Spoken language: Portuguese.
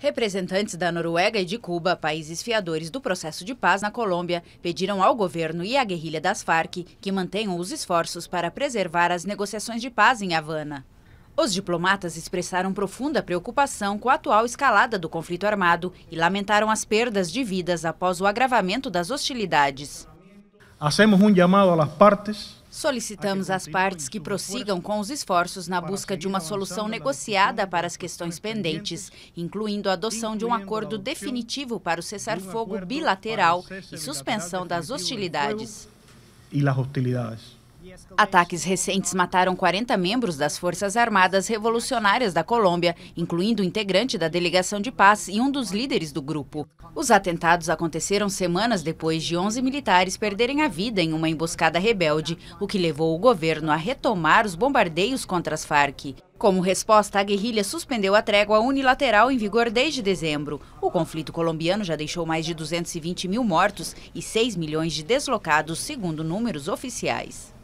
Representantes da Noruega e de Cuba, países fiadores do processo de paz na Colômbia, pediram ao governo e à guerrilha das Farc que mantenham os esforços para preservar as negociações de paz em Havana. Os diplomatas expressaram profunda preocupação com a atual escalada do conflito armado e lamentaram as perdas de vidas após o agravamento das hostilidades. Hacemos um chamado às partes Solicitamos às partes que prossigam com os esforços na busca de uma solução negociada para as questões pendentes, incluindo a adoção de um acordo definitivo para o cessar-fogo bilateral e suspensão das hostilidades. E as hostilidades. Ataques recentes mataram 40 membros das Forças Armadas Revolucionárias da Colômbia, incluindo o integrante da Delegação de Paz e um dos líderes do grupo. Os atentados aconteceram semanas depois de 11 militares perderem a vida em uma emboscada rebelde, o que levou o governo a retomar os bombardeios contra as Farc. Como resposta, a guerrilha suspendeu a trégua unilateral em vigor desde dezembro. O conflito colombiano já deixou mais de 220 mil mortos e 6 milhões de deslocados, segundo números oficiais.